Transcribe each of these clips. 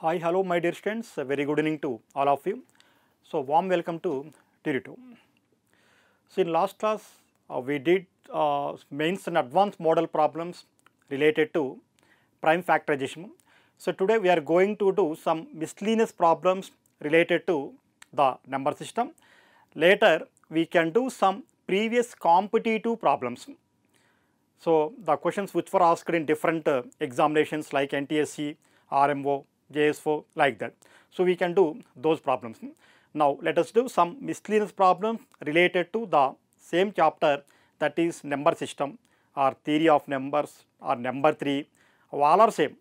Hi, hello my dear students, a very good evening to all of you. So, warm welcome to TIRITO. 2. So, in last class uh, we did uh, mains and advanced model problems related to prime factorization. So, today we are going to do some miscellaneous problems related to the number system. Later we can do some previous competitive problems. So, the questions which were asked in different uh, examinations like NTSC, RMO, JS4 like that. So we can do those problems. Now let us do some miscellaneous problems related to the same chapter that is number system or theory of numbers or number 3 all are same.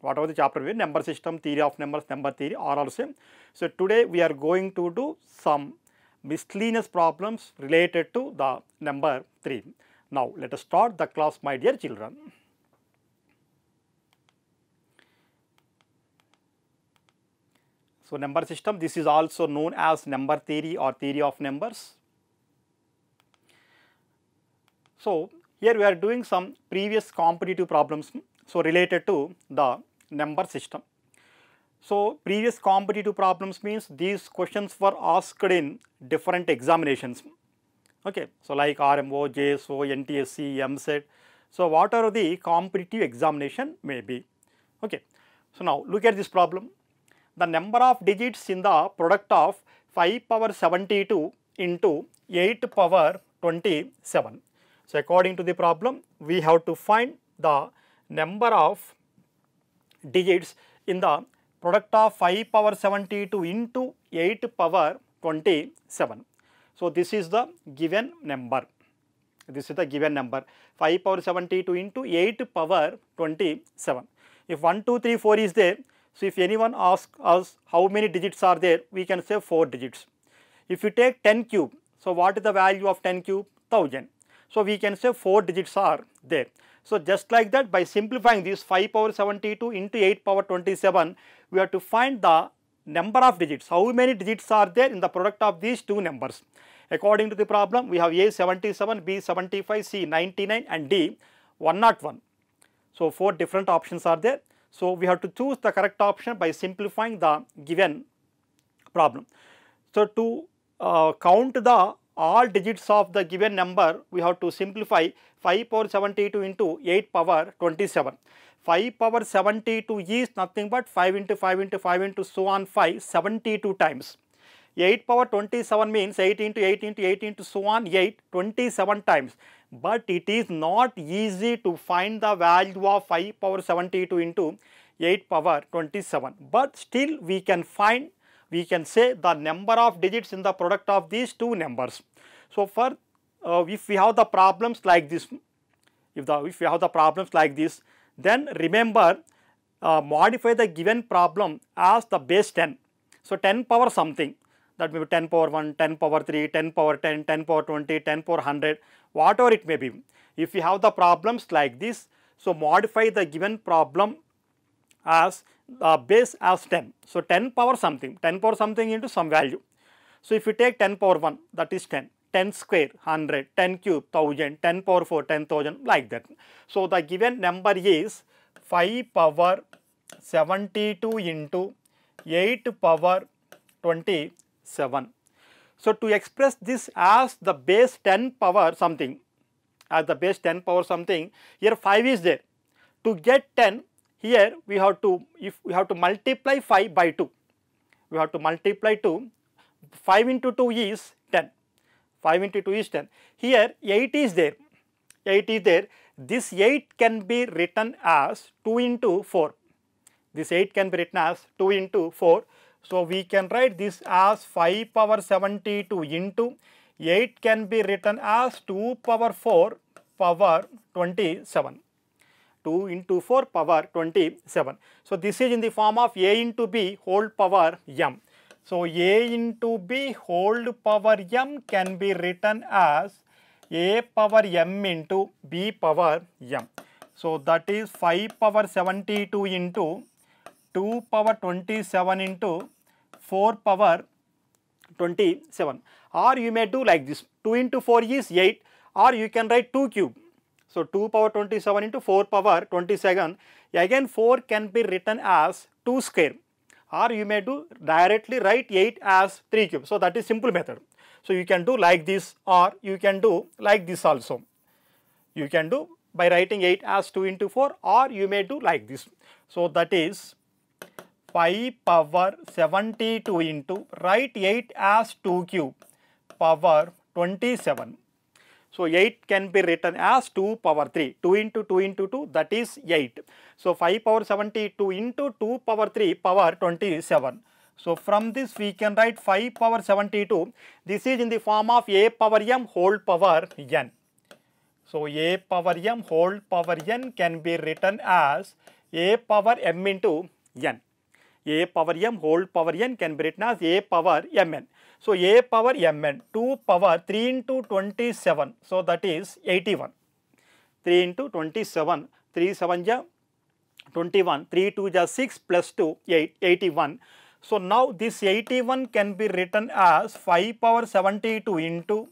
Whatever the chapter we number system, theory of numbers, number theory all are same. So today we are going to do some miscellaneous problems related to the number 3. Now let us start the class my dear children. So, number system this is also known as number theory or theory of numbers. So, here we are doing some previous competitive problems. Hmm, so, related to the number system. So, previous competitive problems means these questions were asked in different examinations. Hmm. Okay. So, like RMO, JSO, NTSC, MSET. So, what are the competitive examination may be. Okay. So, now look at this problem the number of digits in the product of 5 power 72 into 8 power 27. So, according to the problem, we have to find the number of digits in the product of 5 power 72 into 8 power 27. So, this is the given number. This is the given number 5 power 72 into 8 power 27. If 1, 2, 3, 4 is there, so, if anyone asks us how many digits are there, we can say 4 digits. If you take 10 cube, so what is the value of 10 cube? 1000. So, we can say 4 digits are there. So, just like that by simplifying this 5 power 72 into 8 power 27, we have to find the number of digits. How many digits are there in the product of these two numbers? According to the problem, we have A 77, B 75, C 99 and D 101. So, 4 different options are there. So, we have to choose the correct option by simplifying the given problem. So, to uh, count the all digits of the given number, we have to simplify 5 power 72 into 8 power 27. 5 power 72 is nothing but 5 into 5 into 5 into so on 5 72 times. 8 power 27 means 8 into 8 into 8 into so on 8 27 times but it is not easy to find the value of 5 power 72 into 8 power 27 but still we can find we can say the number of digits in the product of these two numbers. So, for uh, if we have the problems like this if the if we have the problems like this then remember uh, modify the given problem as the base 10. So, 10 power something that may be 10 power 1, 10 power 3, 10 power 10, 10 power 20, 10 power 100 whatever it may be. If you have the problems like this, so modify the given problem as uh, base as 10. So 10 power something, 10 power something into some value. So if you take 10 power 1, that is 10. 10 square 100, 10 cube 1000, 10 power 4 10,000 like that. So the given number is 5 power 72 into 8 power 27. So, to express this as the base 10 power something, as the base 10 power something, here 5 is there. To get 10, here we have to, if we have to multiply 5 by 2, we have to multiply 2, 5 into 2 is 10, 5 into 2 is 10. Here 8 is there, 8 is there. This 8 can be written as 2 into 4. This 8 can be written as 2 into 4. So, we can write this as 5 power 72 into 8 can be written as 2 power 4 power 27. 2 into 4 power 27. So, this is in the form of a into b whole power m. So, a into b whole power m can be written as a power m into b power m. So, that is 5 power 72 into 2 power 27 into 4 power 27 or you may do like this 2 into 4 is 8 or you can write 2 cube. So, 2 power 27 into 4 power 27 again 4 can be written as 2 square or you may do directly write 8 as 3 cube. So, that is simple method. So, you can do like this or you can do like this also. You can do by writing 8 as 2 into 4 or you may do like this. So, that is 5 power 72 into write 8 as 2 cube power 27. So, 8 can be written as 2 power 3, 2 into 2 into 2 that is 8. So, 5 power 72 into 2 power 3 power 27. So, from this we can write 5 power 72, this is in the form of a power m whole power n. So, a power m whole power n can be written as a power m into n a power m whole power n can be written as a power mn. So, a power mn 2 power 3 into 27. So, that is 81. 3 into 27, 3 7 ja 21, 3 2 ja 6 plus 2 8, 81. So, now this 81 can be written as 5 power 72 into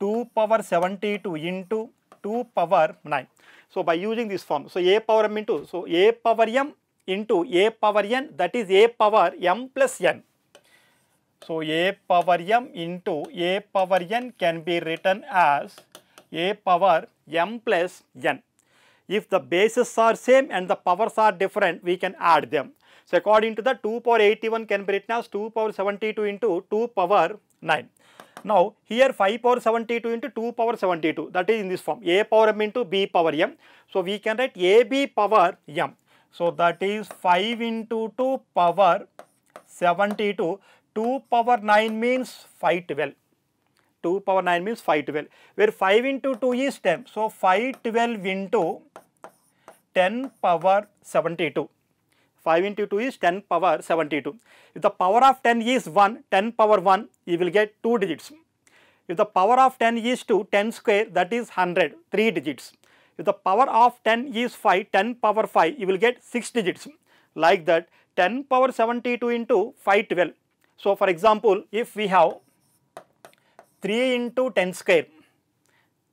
2 power 72 into 2 power 9. So, by using this form, so a power m into, so a power m into a power n that is a power m plus n. So, a power m into a power n can be written as a power m plus n. If the bases are same and the powers are different, we can add them. So, according to the 2 power 81 can be written as 2 power 72 into 2 power 9. Now, here 5 power 72 into 2 power 72 that is in this form a power m into b power m. So, we can write ab power m. So, that is 5 into 2 power 72. 2 power 9 means 12. 2 power 9 means 12. where 5 into 2 is 10. So, 512 into 10 power 72. 5 into 2 is 10 power 72. If the power of 10 is 1, 10 power 1, you will get 2 digits. If the power of 10 is 2, 10 square, that is 100, 3 digits. If the power of 10 is 5, 10 power 5, you will get 6 digits. Like that, 10 power 72 into 5 12. So, for example, if we have 3 into 10 square,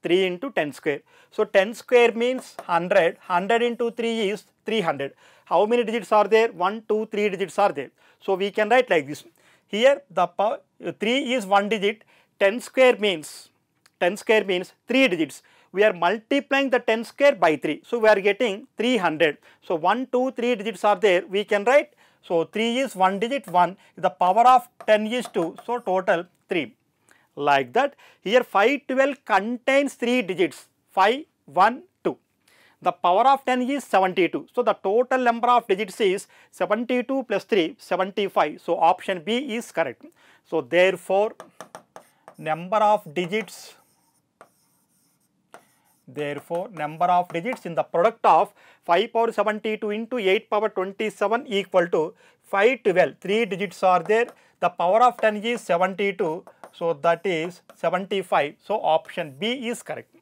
3 into 10 square. So, 10 square means 100, 100 into 3 is 300. How many digits are there? 1, 2, 3 digits are there. So, we can write like this. Here the power 3 is 1 digit, 10 square means 10 square means 3 digits we are multiplying the 10 square by 3. So, we are getting 300. So, 1, 2, 3 digits are there, we can write. So, 3 is 1 digit 1, the power of 10 is 2, so total 3 like that. Here 512 contains 3 digits 5, 1, 2. The power of 10 is 72. So, the total number of digits is 72 plus 3, 75. So, option B is correct. So, therefore, number of digits Therefore, number of digits in the product of 5 power 72 into 8 power 27 equal to 512. 3 digits are there. The power of 10 is 72. So, that is 75. So, option B is correct.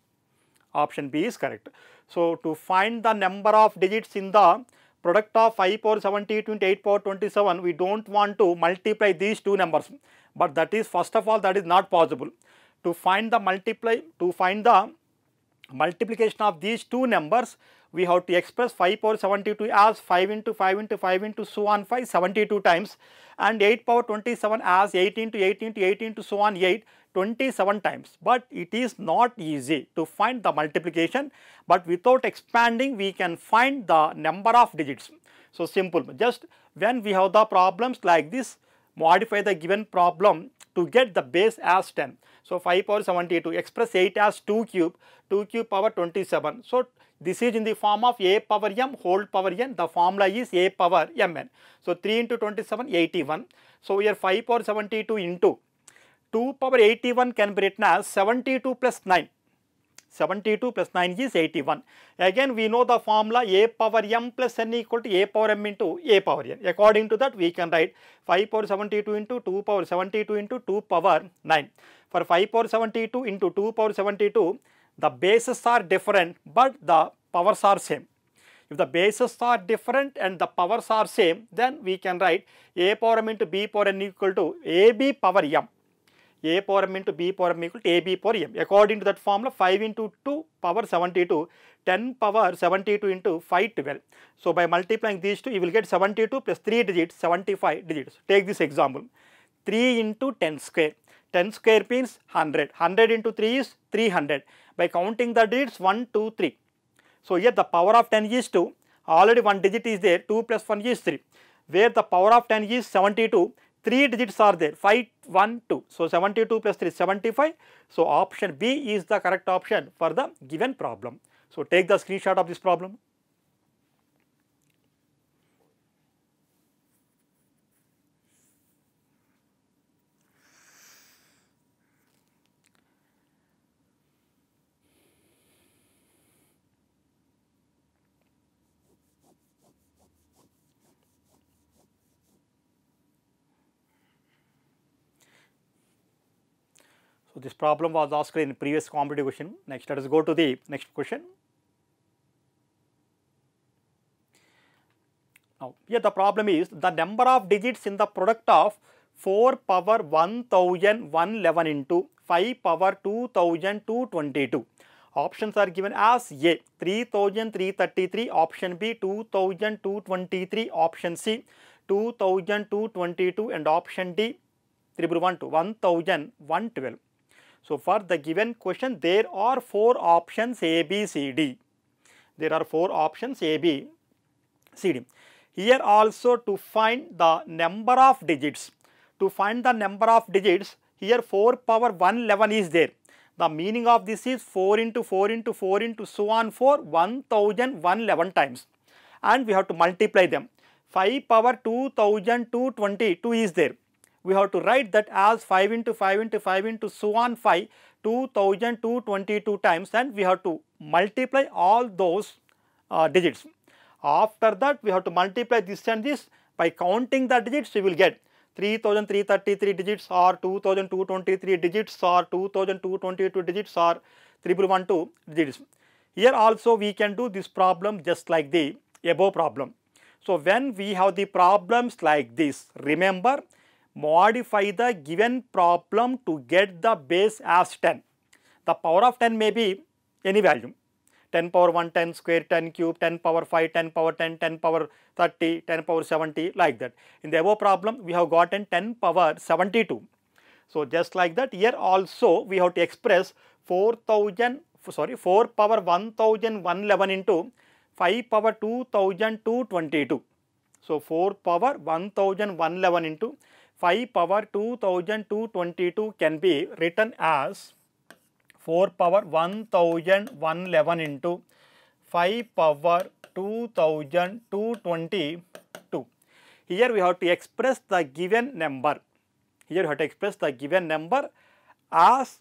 Option B is correct. So, to find the number of digits in the product of 5 power 72 into 8 power 27, we do not want to multiply these two numbers. But that is first of all that is not possible. To find the multiply, to find the multiplication of these two numbers we have to express 5 power 72 as 5 into 5 into 5 into so on 5 72 times and 8 power 27 as 8 into 8 into 8 into so on 8 27 times but it is not easy to find the multiplication but without expanding we can find the number of digits. So simple just when we have the problems like this modify the given problem to get the base as 10. So 5 power 72 express 8 as 2 cube, 2 cube power 27. So this is in the form of a power m whole power n, the formula is a power mn. So 3 into 27, 81. So here 5 power 72 into 2 power 81 can be written as 72 plus 9. 72 plus 9 is 81. Again, we know the formula a power m plus n equal to a power m into a power n. According to that, we can write 5 power 72 into 2 power 72 into 2 power 9. For 5 power 72 into 2 power 72, the bases are different, but the powers are same. If the bases are different and the powers are same, then we can write a power m into b power n equal to ab power m a power m into b power m equal to ab power m. According to that formula, 5 into 2 power 72, 10 power 72 into 5 12. So, by multiplying these two, you will get 72 plus 3 digits, 75 digits. Take this example, 3 into 10 square. 10 square means 100, 100 into 3 is 300. By counting the digits, 1, 2, 3. So, here the power of 10 is 2, already one digit is there, 2 plus 1 is 3. Where the power of 10 is 72, 3 digits are there 5, 1, 2. So, 72 plus 3 is 75. So, option B is the correct option for the given problem. So, take the screenshot of this problem. So, this problem was asked in previous competitive question. Next, let us go to the next question. Now, here the problem is the number of digits in the product of 4 power 1111 into 5 power 2222. Options are given as A 3333, option B 2223, option C 2222 and option D 3112 1112. So, for the given question there are 4 options A, B, C, D. There are 4 options A, B, C, D. Here also to find the number of digits, to find the number of digits here 4 power 111 is there. The meaning of this is 4 into 4 into 4 into so on for 1111 times and we have to multiply them. 5 power 2222 is there we have to write that as 5 into 5 into 5 into so on phi 2222 times and we have to multiply all those uh, digits. After that we have to multiply this and this by counting the digits we will get 3333 digits or 2223 digits or 2222 digits or 312 digits. Here also we can do this problem just like the above problem. So, when we have the problems like this, remember modify the given problem to get the base as 10. The power of 10 may be any value. 10 power 1, 10 square, 10 cube, 10 power 5, 10 power 10, 10 power 30, 10 power 70 like that. In the above problem, we have gotten 10 power 72. So, just like that here also we have to express 4000 sorry 4 power 1111 into 5 power 2222. So, 4 power 1111 into 5 power 2222 can be written as 4 power 1111 into 5 power 2222. Here we have to express the given number. Here we have to express the given number as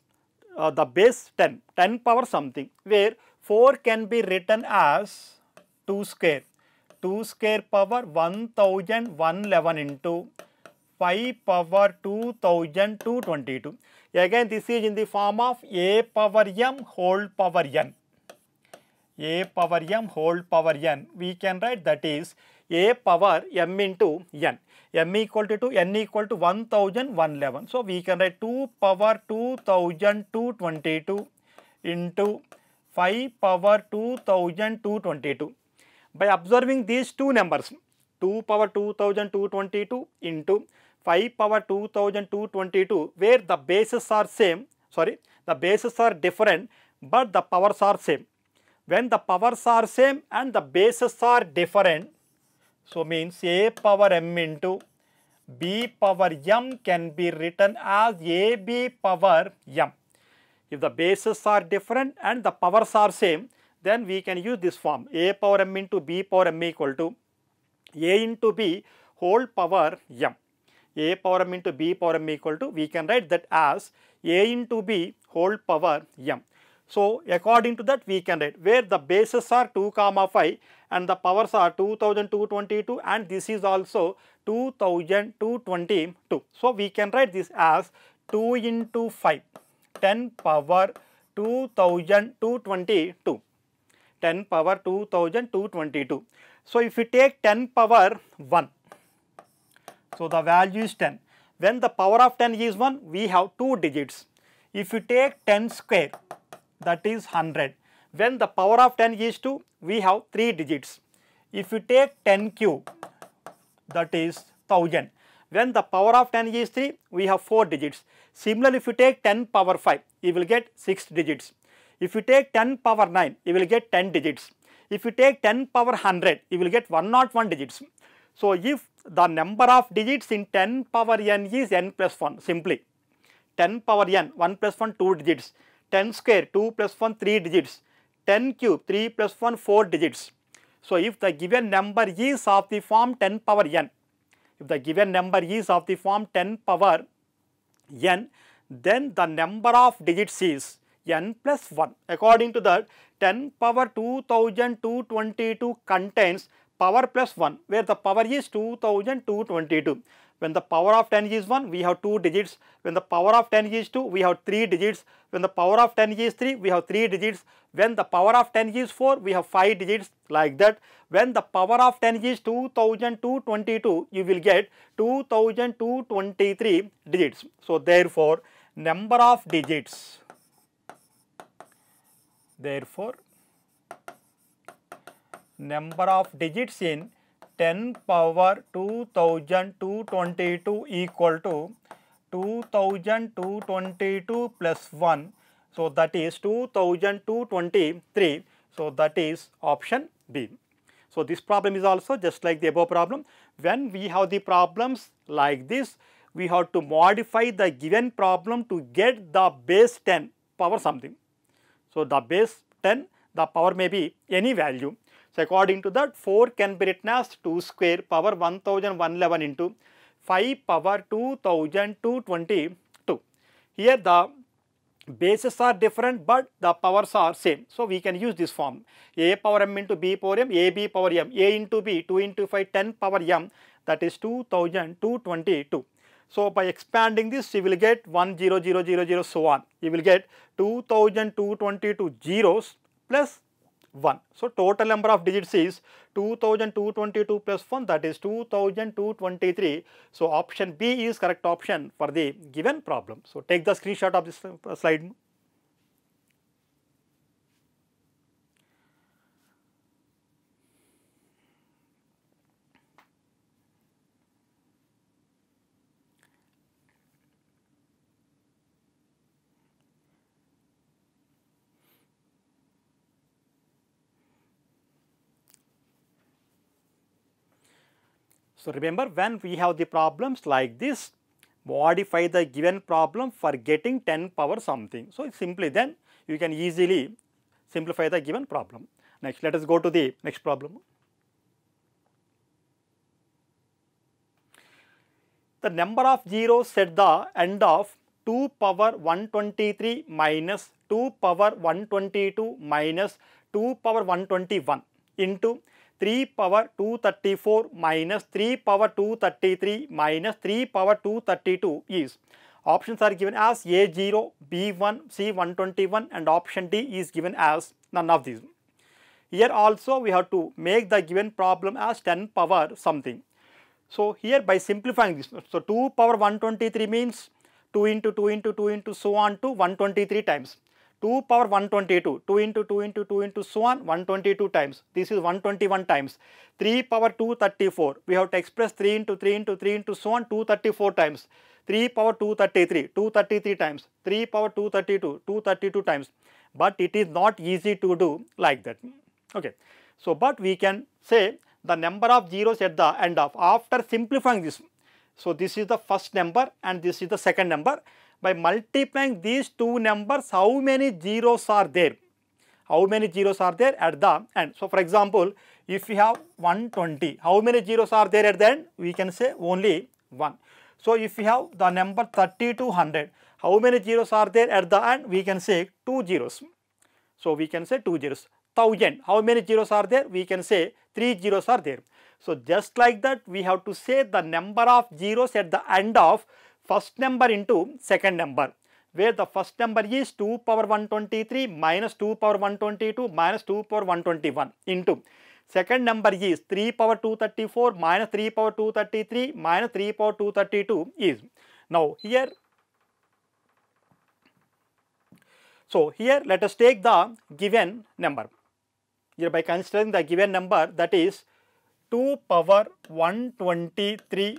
uh, the base 10, 10 power something, where 4 can be written as 2 square, 2 square power 1111 into 5 power 2222. Again, this is in the form of a power m whole power n. a power m whole power n. We can write that is a power m into n. m equal to 2, n equal to 1111. So, we can write 2 power 2222 into 5 power 2222. By observing these two numbers, 2 power 2222 into 5 power 2222 where the bases are same, sorry, the bases are different but the powers are same. When the powers are same and the bases are different, so means a power m into b power m can be written as ab power m. If the bases are different and the powers are same, then we can use this form a power m into b power m equal to a into b whole power m a power m into b power m equal to we can write that as a into b whole power m. So, according to that we can write where the bases are 2 comma 5 and the powers are 2222 and this is also 2222. So, we can write this as 2 into 5 10 power 2222 10 power 2222. So, if we take 10 power 1 so, the value is 10. When the power of 10 is 1, we have 2 digits. If you take 10 square, that is 100. When the power of 10 is 2, we have 3 digits. If you take 10 cube, that is 1000. When the power of 10 is 3, we have 4 digits. Similarly, if you take 10 power 5, you will get 6 digits. If you take 10 power 9, you will get 10 digits. If you take 10 power 100, you will get 101 digits. So, if the number of digits in 10 power n is n plus 1 simply 10 power n 1 plus 1 2 digits 10 square 2 plus 1 3 digits 10 cube 3 plus 1 4 digits. So, if the given number is of the form 10 power n if the given number is of the form 10 power n then the number of digits is n plus 1 according to that 10 power 2222 contains power plus 1 where the power is 2222. When the power of 10 is 1, we have 2 digits. When the power of 10 is 2, we have 3 digits. When the power of 10 is 3, we have 3 digits. When the power of 10 is 4, we have 5 digits like that. When the power of 10 is 2222, you will get 2223 digits. So, therefore, number of digits. Therefore, number of digits in 10 power 2222 equal to 2222 plus 1. So, that is 2223. So, that is option B. So, this problem is also just like the above problem. When we have the problems like this, we have to modify the given problem to get the base 10 power something. So, the base 10, the power may be any value so, according to that 4 can be written as 2 square power 1111 into 5 power 2222. Here the bases are different but the powers are same. So, we can use this form a power m into b power m, a b power m, a into b 2 into 5 10 power m that is 2222. So, by expanding this you will get 10000 so on. You will get 2222 zeros plus 1. So, total number of digits is 2222 plus 1 that is 2223. So, option B is correct option for the given problem. So, take the screenshot of this uh, slide. So, remember when we have the problems like this, modify the given problem for getting 10 power something. So, simply then you can easily simplify the given problem. Next, let us go to the next problem. The number of zeros at the end of 2 power 123 minus 2 power 122 minus 2 power 121 into 3 power 234 minus 3 power 233 minus 3 power 232 is. Options are given as A0, B1, C121 and option D is given as none of these. Here also we have to make the given problem as 10 power something. So here by simplifying this, so 2 power 123 means 2 into 2 into 2 into so on to 123 times. 2 power 122, 2 into 2 into 2 into so on 122 times. This is 121 times. 3 power 234, we have to express 3 into 3 into 3 into so on 234 times. 3 power 233, 233 times. 3 power 232, 232 times. But it is not easy to do like that. Okay. So, but we can say the number of zeros at the end of after simplifying this. So, this is the first number and this is the second number by multiplying these two numbers how many zeros are there how many zeros are there at the end so for example if we have 120 how many zeros are there at the end we can say only one so if we have the number 30 to 100 how many zeros are there at the end we can say two zeros so we can say two zeros thousand how many zeros are there we can say three zeros are there so just like that we have to say the number of zeros at the end of first number into second number where the first number is 2 power 123 minus 2 power 122 minus 2 power 121 into second number is 3 power 234 minus 3 power 233 minus 3 power 232 is. Now here, so here let us take the given number. Here by considering the given number that is 2 power 123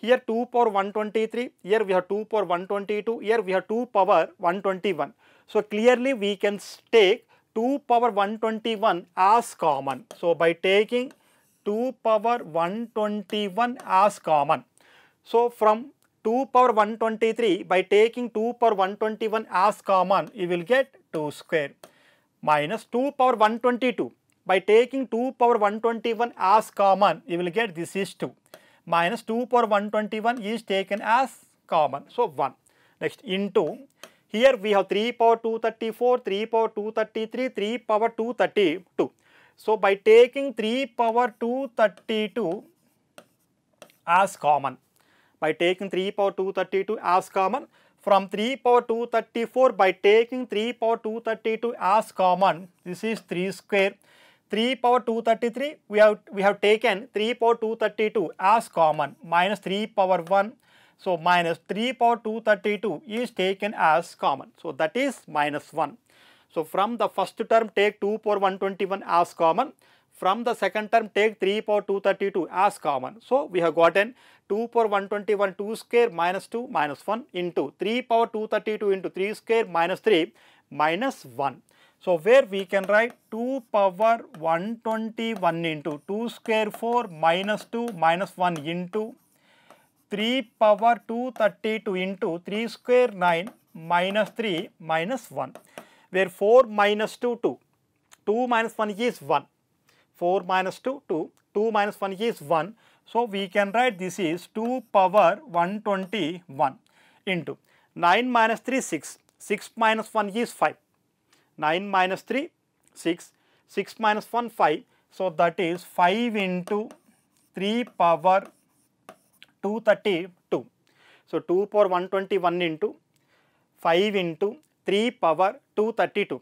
Here 2 power 123, here we have 2 power 122, here we have 2 power 121. So clearly we can take 2 power 121 as common. So by taking 2 power 121 as common. So from 2 power 123 by taking 2 power 121 as common you will get 2 square minus 2 power 122 by taking 2 power 121 as common you will get this is 2 minus 2 power 121 is taken as common. So, 1. Next, into here we have 3 power 234, 3 power 233, 3 power 232. So, by taking 3 power 232 as common, by taking 3 power 232 as common, from 3 power 234 by taking 3 power 232 as common, this is 3 square 3 power 233 we have we have taken 3 power 232 as common minus 3 power 1 so minus 3 power 232 is taken as common so that is minus 1 so from the first term take 2 power 121 as common from the second term take 3 power 232 as common so we have gotten 2 power 121 2 square minus 2 minus 1 into 3 power 232 into 3 square minus 3 minus 1 so, where we can write 2 power 121 into 2 square 4 minus 2 minus 1 into 3 power 232 into 3 square 9 minus 3 minus 1 where 4 minus 2 2 2 minus 1 is 1 4 minus 2 2 2 minus 1 is 1 so we can write this is 2 power 121 into 9 minus 3 6 6 minus 1 is 5 9 minus 3, 6, 6 minus 1, 5. So, that is 5 into 3 power 232. So, 2 power 121 into 5 into 3 power 232.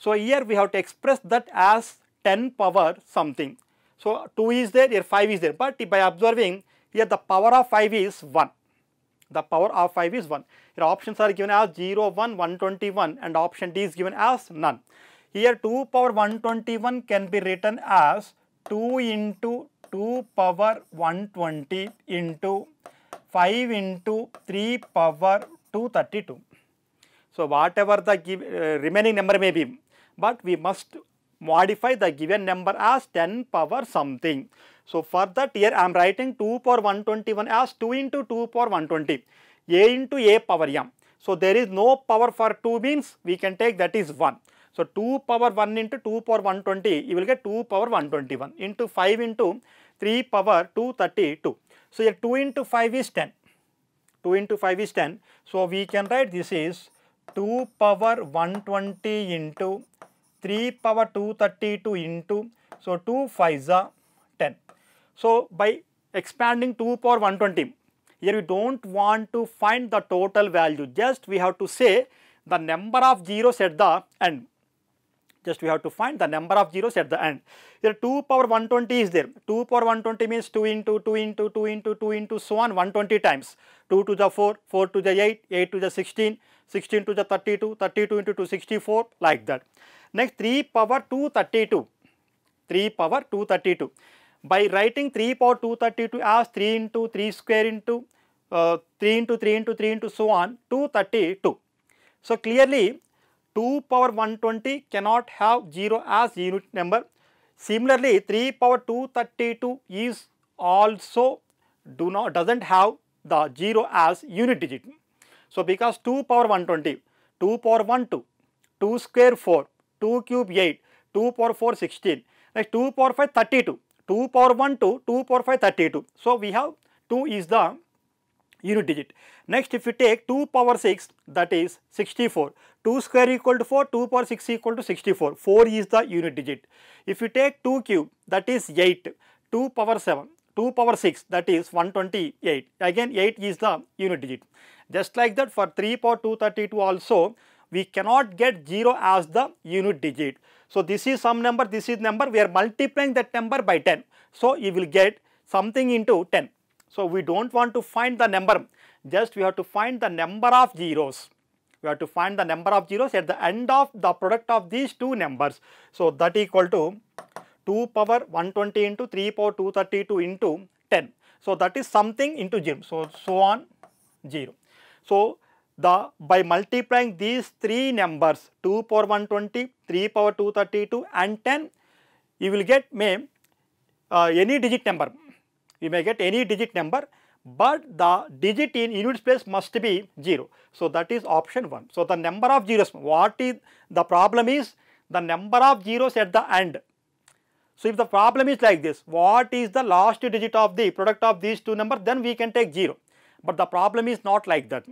So, here we have to express that as 10 power something. So, 2 is there, here 5 is there, but by observing here the power of 5 is 1 the power of 5 is 1. Here options are given as 0, 1, 121 and option D is given as none. Here 2 power 121 can be written as 2 into 2 power 120 into 5 into 3 power 232. So, whatever the give, uh, remaining number may be, but we must modify the given number as 10 power something. So for that here I am writing 2 power 121 as 2 into 2 power 120 a into a power m. So there is no power for 2 means we can take that is 1. So 2 power 1 into 2 power 120 you will get 2 power 121 into 5 into 3 power 232. So here 2 into 5 is 10. 2 into 5 is 10. So we can write this is 2 power 120 into 3 power 232 into so 2 5 is so, by expanding 2 power 120, here we do not want to find the total value, just we have to say the number of zeros at the end. Just we have to find the number of zeros at the end. Here 2 power 120 is there. 2 power 120 means 2 into 2 into 2 into 2 into so on 120 times. 2 to the 4, 4 to the 8, 8 to the 16, 16 to the 32, 32 into 264 like that. Next 3 power 232, 3 power 232 by writing 3 power 232 as 3 into 3 square into uh, 3 into 3 into 3 into so on 232. So, clearly 2 power 120 cannot have 0 as unit number. Similarly, 3 power 232 is also do not does not have the 0 as unit digit. So, because 2 power 120, 2 power one two, two 2 square 4, 2 cube 8, 2 power 4 16, like 2 power 5 32. 2 power 1 to 2 power 5 32. So, we have 2 is the unit digit. Next if you take 2 power 6 that is 64, 2 square equal to 4, 2 power 6 equal to 64, 4 is the unit digit. If you take 2 cube that is 8, 2 power 7, 2 power 6 that is 128, again 8 is the unit digit. Just like that for 3 power 232 also we cannot get 0 as the unit digit. So this is some number, this is number, we are multiplying that number by 10. So you will get something into 10. So we don't want to find the number, just we have to find the number of zeros. We have to find the number of zeros at the end of the product of these two numbers. So that equal to 2 power 120 into 3 power 232 into 10. So that is something into 0. So, so on 0. So the by multiplying these three numbers 2 power 120, 3 power 232 and 10 you will get may uh, any digit number. You may get any digit number but the digit in units place must be 0. So, that is option 1. So, the number of zeros what is the problem is the number of zeros at the end. So, if the problem is like this what is the last digit of the product of these two numbers then we can take 0, but the problem is not like that.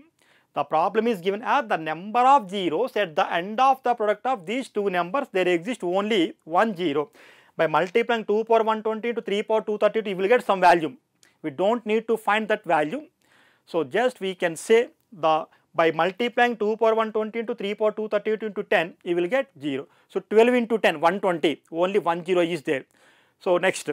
The problem is given as the number of zeros at the end of the product of these two numbers, there exist only one zero. By multiplying 2 power 120 to 3 power 232, you will get some value. We don't need to find that value. So, just we can say the by multiplying 2 power 120 into 3 power 232 into 10, you will get 0. So, 12 into 10, 120, only 1 0 is there. So, next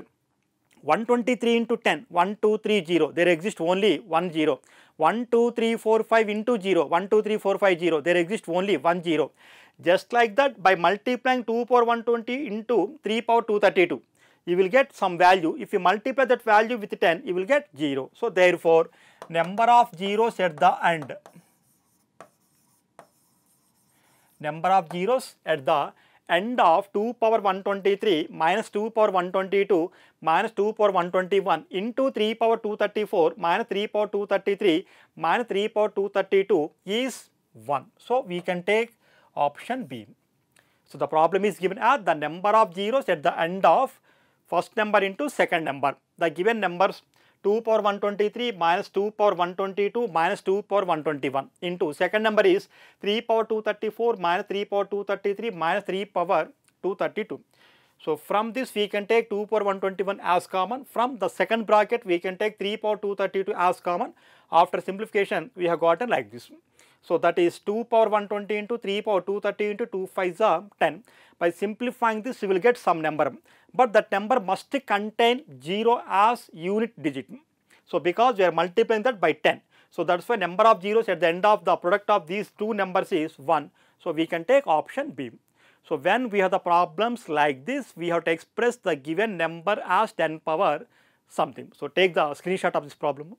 123 into 10, 0, there exists only 1 0. 1, 2, 3, 4, 5 into 0, 1, 2, 3, 4, 5, 0, there exists only 1, 0. Just like that by multiplying 2 power 120 into 3 power 232, you will get some value. If you multiply that value with 10, you will get 0. So, therefore, number of zeros at the end, number of zeros at the end of 2 power 123 minus 2 power 122 minus 2 power 121 into 3 power 234 minus 3 power 233 minus 3 power 232 is 1. So, we can take option B. So, the problem is given as the number of zeros at the end of first number into second number. The given numbers 2 power 123 minus 2 power 122 minus 2 power 121 into second number is 3 power 234 minus 3 power 233 minus 3 power 232. So, from this we can take 2 power 121 as common. From the second bracket we can take 3 power 232 as common. After simplification we have gotten like this. So that is 2 power 120 into 3 power 230 into 2 5 is 10. By simplifying this, you will get some number. But that number must contain 0 as unit digit. So because we are multiplying that by 10. So that's why number of zeros at the end of the product of these two numbers is 1. So we can take option B. So when we have the problems like this, we have to express the given number as 10 power something. So take the screenshot of this problem.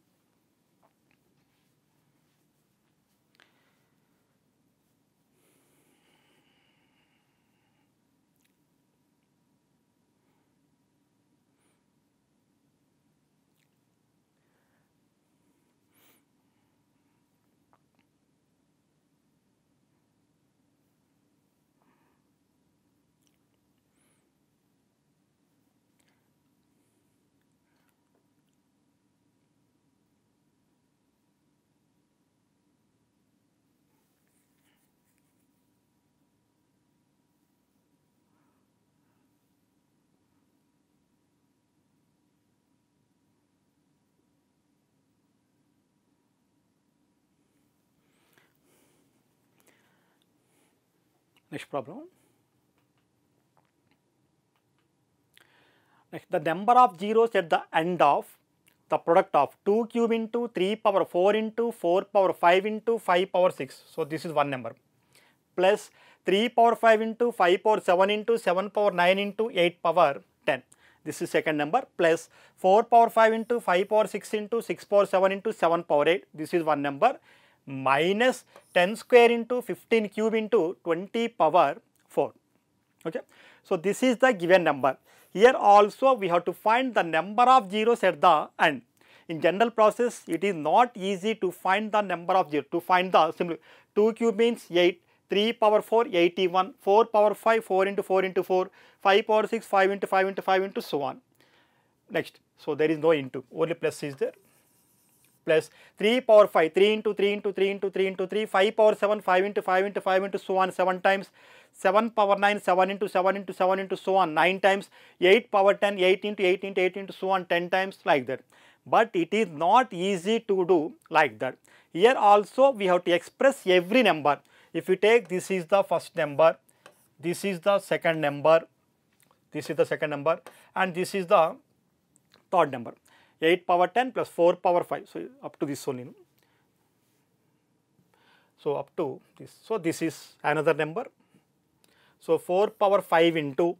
Next problem. Next, the number of zeros at the end of the product of 2 cube into 3 power 4 into 4 power 5 into 5 power 6. So, this is one number plus 3 power 5 into 5 power 7 into 7 power 9 into 8 power 10. This is second number plus 4 power 5 into 5 power 6 into 6 power 7 into 7 power 8. This is one number minus 10 square into 15 cube into 20 power 4 okay. So this is the given number. Here also we have to find the number of zeros at the end. In general process it is not easy to find the number of zeros to find the simply 2 cube means 8 3 power 4 81 4 power 5 4 into 4 into 4 5 power 6 5 into 5 into 5 into so on. Next so there is no into only plus is there plus 3 power 5, 3 into 3 into 3 into 3 into 3, 5 power 7, 5 into 5 into 5 into so on 7 times, 7 power 9, 7 into 7 into 7 into so on 9 times, 8 power 10, 8 into 8 into 8 into so on 10 times like that. But it is not easy to do like that. Here also we have to express every number. If we take this is the first number, this is the second number, this is the second number and this is the third number. 8 power 10 plus 4 power 5. So, up to this only. So, up to this. So, this is another number. So, 4 power 5 into.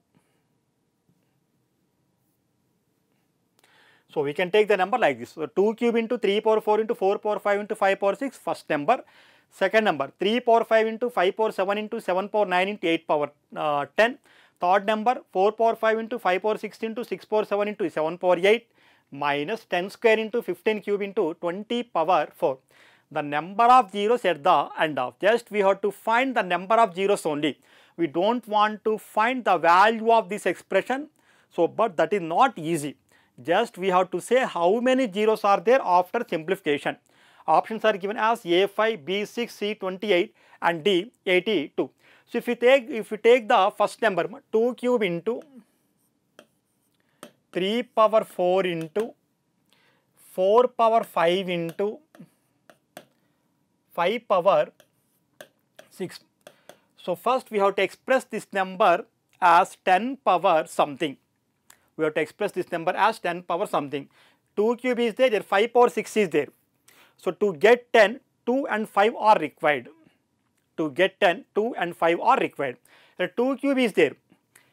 So, we can take the number like this. So, 2 cube into 3 power 4 into 4 power 5 into 5 power 6 first number. Second number 3 power 5 into 5 power 7 into 7 power 9 into 8 power uh, 10. Third number 4 power 5 into 5 power 6 into 6 power 7 into 7 power 8 minus 10 square into 15 cube into 20 power 4. The number of zeros at the end of just we have to find the number of zeros only. We do not want to find the value of this expression. So, but that is not easy. Just we have to say how many zeros are there after simplification. Options are given as A5, B6, C28 and D82. So, if we take if we take the first number 2 cube into 3 power 4 into 4 power 5 into 5 power 6. So, first we have to express this number as 10 power something. We have to express this number as 10 power something. 2 cube is there, there 5 power 6 is there. So, to get 10, 2 and 5 are required. To get 10, 2 and 5 are required. The 2 cube is there,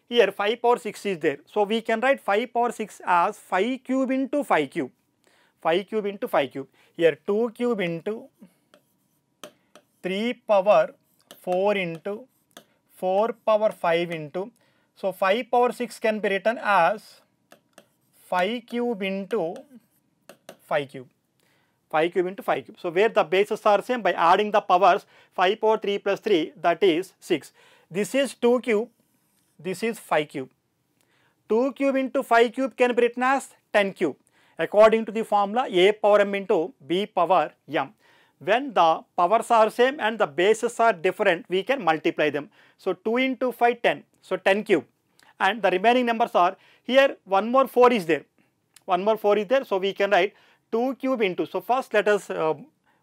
here 5 power 6 is there. So, we can write 5 power 6 as 5 cube into 5 cube. 5 cube into 5 cube. Here 2 cube into 3 power 4 into 4 power 5 into. So, 5 power 6 can be written as 5 cube into 5 cube. 5 cube into 5 cube. So, where the bases are same by adding the powers 5 power 3 plus 3 that is 6. This is 2 cube this is 5 cube. 2 cube into 5 cube can be written as 10 cube according to the formula a power m into b power m. When the powers are same and the bases are different, we can multiply them. So 2 into 5, 10. So 10 cube. And the remaining numbers are here one more 4 is there. One more 4 is there. So we can write 2 cube into. So first let us uh,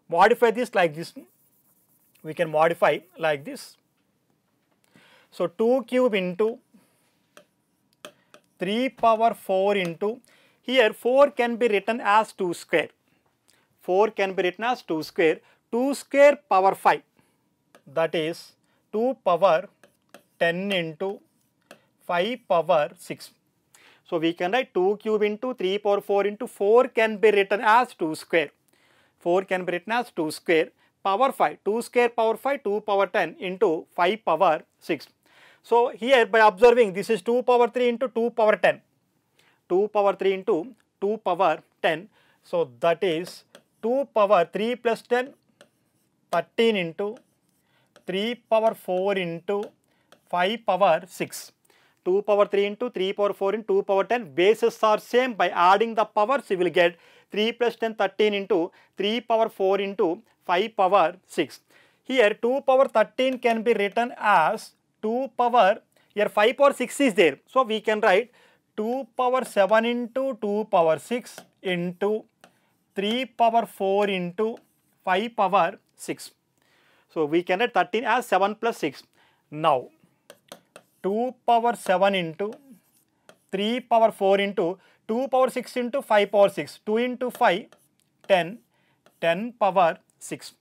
modify this like this. We can modify like this. So, 2 cube into 3 power 4 into here 4 can be written as 2 square. 4 can be written as 2 square. 2 square power 5 that is 2 power 10 into 5 power 6. So, we can write 2 cube into 3 power 4 into 4 can be written as 2 square. 4 can be written as 2 square power 5. 2 square power 5 2 power 10 into 5 power 6. So, here by observing this is 2 power 3 into 2 power 10, 2 power 3 into 2 power 10. So, that is 2 power 3 plus 10, 13 into 3 power 4 into 5 power 6. 2 power 3 into 3 power 4 into 2 power 10 bases are same by adding the powers you will get 3 plus 10 13 into 3 power 4 into 5 power 6. Here 2 power 13 can be written as 2 power here 5 power 6 is there. So, we can write 2 power 7 into 2 power 6 into 3 power 4 into 5 power 6. So, we can write 13 as 7 plus 6. Now, 2 power 7 into 3 power 4 into 2 power 6 into 5 power 6, 2 into 5, 10, 10 power 6,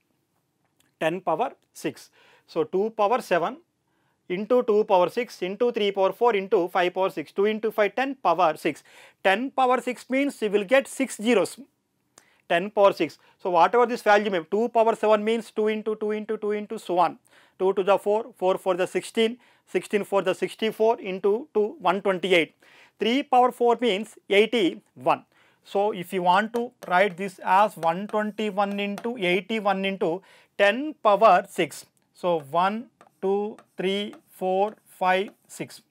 10 power 6. So, 2 power 7 into 2 power 6 into 3 power 4 into 5 power 6 2 into 5 10 power 6 10 power 6 means you will get 6 zeros 10 power 6 so whatever this value may 2 power 7 means 2 into 2 into 2 into so on 2 to the 4 4 for the 16 16 for the 64 into 2 128 3 power 4 means 81 so if you want to write this as 121 into 81 into 10 power 6 so 1 2, 3, 4, 5, 6.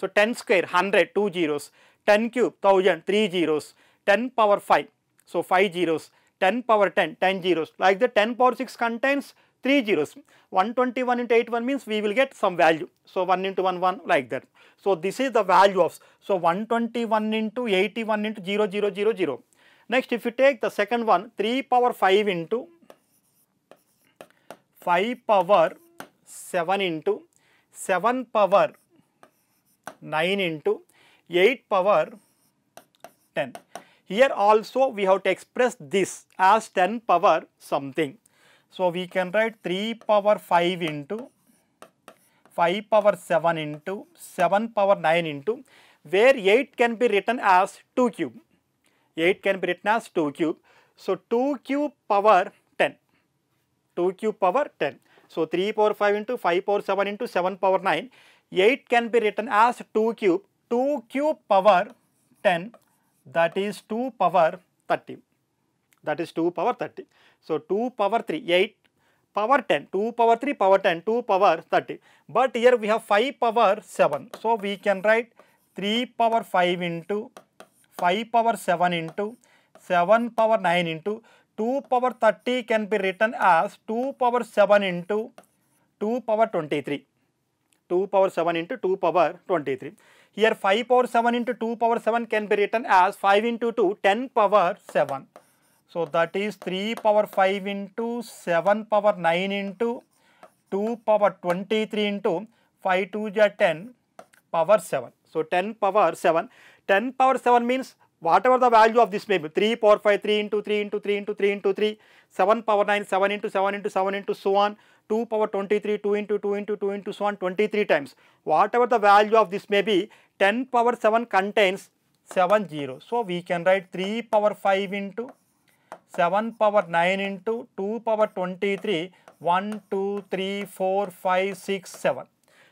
So, 10 square 100 2 zeros, 10 cube 1000 3 zeros, 10 power 5 so 5 zeros, 10 power 10 10 zeros like the 10 power 6 contains 3 zeros 121 into 81 means we will get some value. So, 1 into 1 1 like that. So, this is the value of so 121 into 81 into 0 0 0 0. Next if you take the second one 3 power 5 into 5 power 7 into 7 power 9 into 8 power 10. Here also we have to express this as 10 power something. So, we can write 3 power 5 into 5 power 7 into 7 power 9 into where 8 can be written as 2 cube. 8 can be written as 2 cube. So, 2 cube power 10, 2 cube power 10. So 3 power 5 into 5 power 7 into 7 power 9. 8 can be written as 2 cube. 2 cube power 10 that is 2 power 30. That is 2 power 30. So 2 power 3, 8 power 10, 2 power 3 power 10, 2 power 30. But here we have 5 power 7. So we can write 3 power 5 into 5 power 7 into 7 power 9 into 2 power 30 can be written as 2 power 7 into 2 power 23. 2 power 7 into 2 power 23. Here 5 power 7 into 2 power 7 can be written as 5 into 2 10 power 7. So that is 3 power 5 into 7 power 9 into 2 power 23 into 5 into 10 power 7. So 10 power 7. 10 power 7 means whatever the value of this may be 3 power 5 3 into 3 into 3 into 3 into 3 7 power 9 7 into 7 into 7 into so on 2 power 23 2 into 2 into 2 into so on 23 times whatever the value of this may be 10 power 7 contains 7 0 so we can write 3 power 5 into 7 power 9 into 2 power 23 1 2 3 4 5 6 7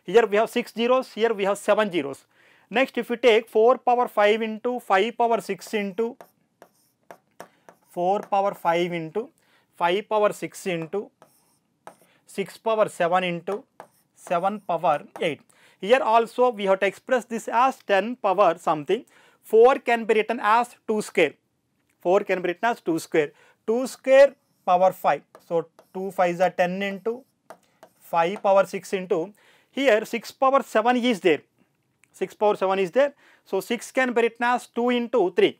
here we have 6 zeros here we have 7 zeros Next, if we take 4 power 5 into 5 power 6 into 4 power 5 into 5 power 6 into 6 power 7 into 7 power 8. Here also we have to express this as 10 power something. 4 can be written as 2 square. 4 can be written as 2 square. 2 square power 5. So, 2 five is 10 into 5 power 6 into. Here 6 power 7 is there. 6 power 7 is there. So 6 can be written as 2 into 3.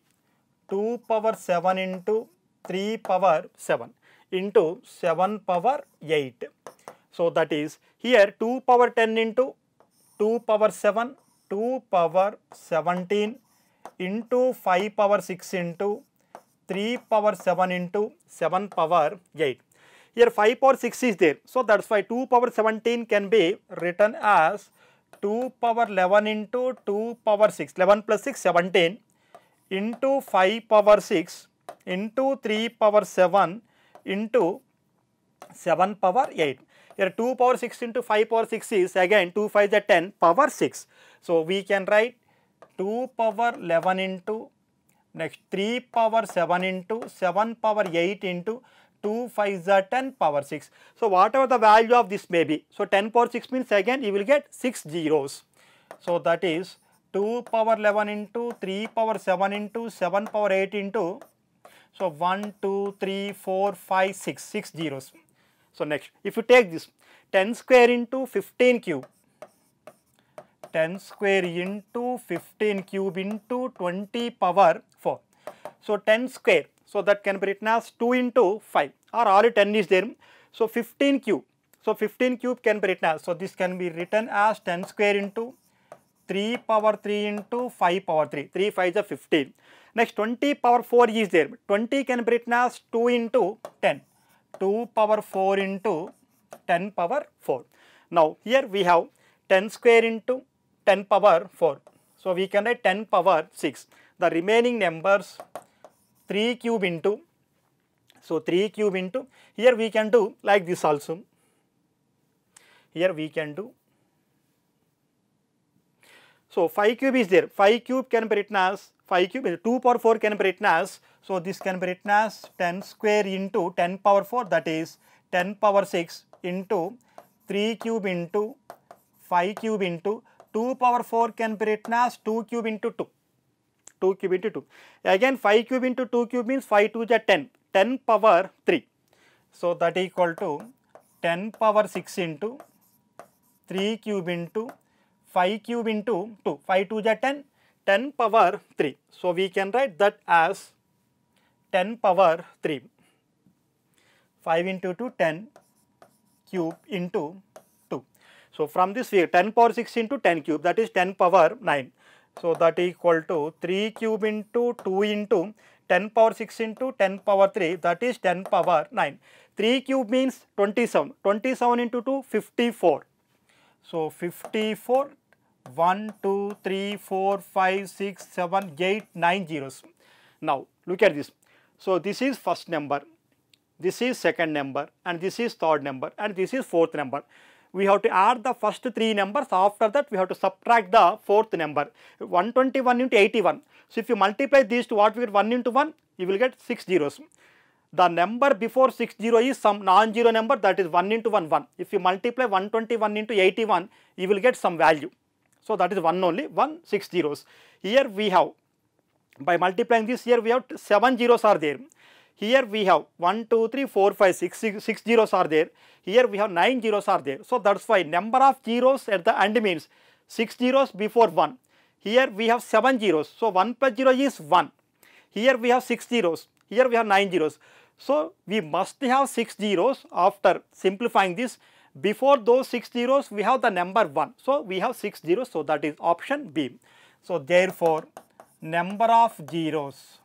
2 power 7 into 3 power 7 into 7 power 8. So that is here 2 power 10 into 2 power 7, 2 power 17 into 5 power 6 into 3 power 7 into 7 power 8. Here 5 power 6 is there. So that's why 2 power 17 can be written as 2 power 11 into 2 power 6, 11 plus 6, 17 into 5 power 6 into 3 power 7 into 7 power 8. Here 2 power 6 into 5 power 6 is again 2 5 is 10 power 6. So, we can write 2 power 11 into next 3 power 7 into 7 power 8 into 2 5 are 10 power 6. So, whatever the value of this may be. So, 10 power 6 means again you will get 6 zeros. So, that is 2 power 11 into 3 power 7 into 7 power 8 into. So, 1, 2, 3, 4, 5, 6, 6 zeros. So, next if you take this 10 square into 15 cube 10 square into 15 cube into 20 power 4. So, 10 square so, that can be written as 2 into 5 or already 10 is there. So, 15 cube. So, 15 cube can be written as. So, this can be written as 10 square into 3 power 3 into 5 power 3. 3 5 is 15. Next 20 power 4 is there. 20 can be written as 2 into 10. 2 power 4 into 10 power 4. Now, here we have 10 square into 10 power 4. So, we can write 10 power 6. The remaining numbers 3 cube into, so 3 cube into, here we can do like this also, here we can do. So, 5 cube is there, 5 cube can be written as 5 cube, is 2 power 4 can be written as, so this can be written as 10 square into 10 power 4 that is 10 power 6 into 3 cube into 5 cube into 2 power 4 can be written as 2 cube into 2. 2 cube into 2. Again 5 cube into 2 cube means 5 2 is 10, 10 power 3. So, that equal to 10 power 6 into 3 cube into 5 cube into 2, 5 2 is 10, 10 power 3. So, we can write that as 10 power 3, 5 into 2 10 cube into 2. So, from this figure 10 power 6 into 10 cube that is 10 power 9. So, that equal to 3 cube into 2 into 10 power 6 into 10 power 3 that is 10 power 9. 3 cube means 27, 27 into 2 54. So, 54 1, 2, 3, 4, 5, 6, 7, 8, 9 zeros. Now, look at this. So, this is first number, this is second number and this is third number and this is fourth number we have to add the first three numbers. After that, we have to subtract the fourth number. 121 into 81. So, if you multiply these to what we get 1 into 1, you will get 6 zeros. The number before 6 0 is some non-zero number that is 1 into 1 1. If you multiply 121 into 81, you will get some value. So, that is 1 only, 1 6 zeros. Here we have, by multiplying this here we have 7 zeros are there. Here we have 1, 2, 3, 4, 5, 6, 6, 6 zeros are there. Here we have 9 zeros are there. So that's why number of zeros at the end means 6 zeros before 1. Here we have 7 zeros. So 1 plus 0 is 1. Here we have 6 zeros. Here we have 9 zeros. So we must have 6 zeros after simplifying this. Before those 6 zeros we have the number 1. So we have 6 zeros. So that is option B. So therefore number of zeros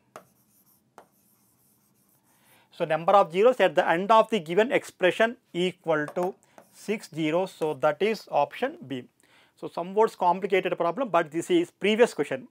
so, number of zeros at the end of the given expression equal to 6 zeros. So, that is option B. So, somewhat complicated problem, but this is previous question.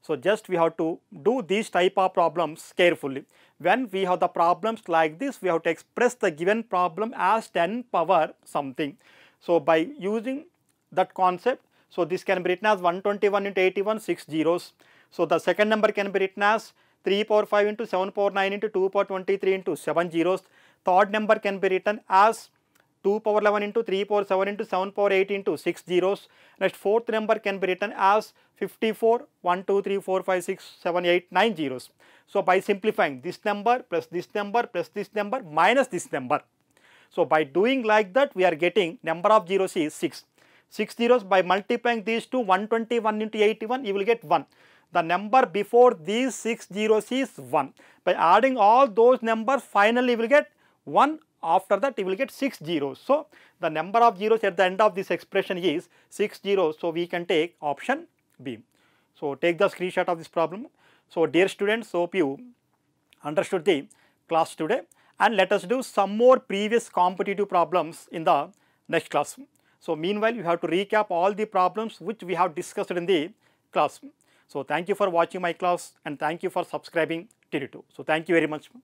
So, just we have to do these type of problems carefully. When we have the problems like this, we have to express the given problem as 10 power something. So, by using that concept, so this can be written as 121 into 81, 6 zeros. So, the second number can be written as 3 power 5 into 7 power 9 into 2 power 23 into 7 zeros. Third number can be written as 2 power 11 into 3 power 7 into 7 power 8 into 6 zeros. Next fourth number can be written as 54, 1, 2, 3, 4, 5, 6, 7, 8, 9 zeros. So by simplifying this number plus this number plus this number minus this number. So by doing like that we are getting number of zeros is 6. 6 zeros by multiplying these two 121 into 81 you will get 1 the number before these 6 zeros is 1. By adding all those numbers, finally we will get 1. After that, we will get 6 zeros. So, the number of zeros at the end of this expression is 6 zeros. So, we can take option B. So, take the screenshot of this problem. So, dear students, hope you understood the class today and let us do some more previous competitive problems in the next class. So, meanwhile, you have to recap all the problems which we have discussed in the class. So, thank you for watching my class and thank you for subscribing to 2 So, thank you very much.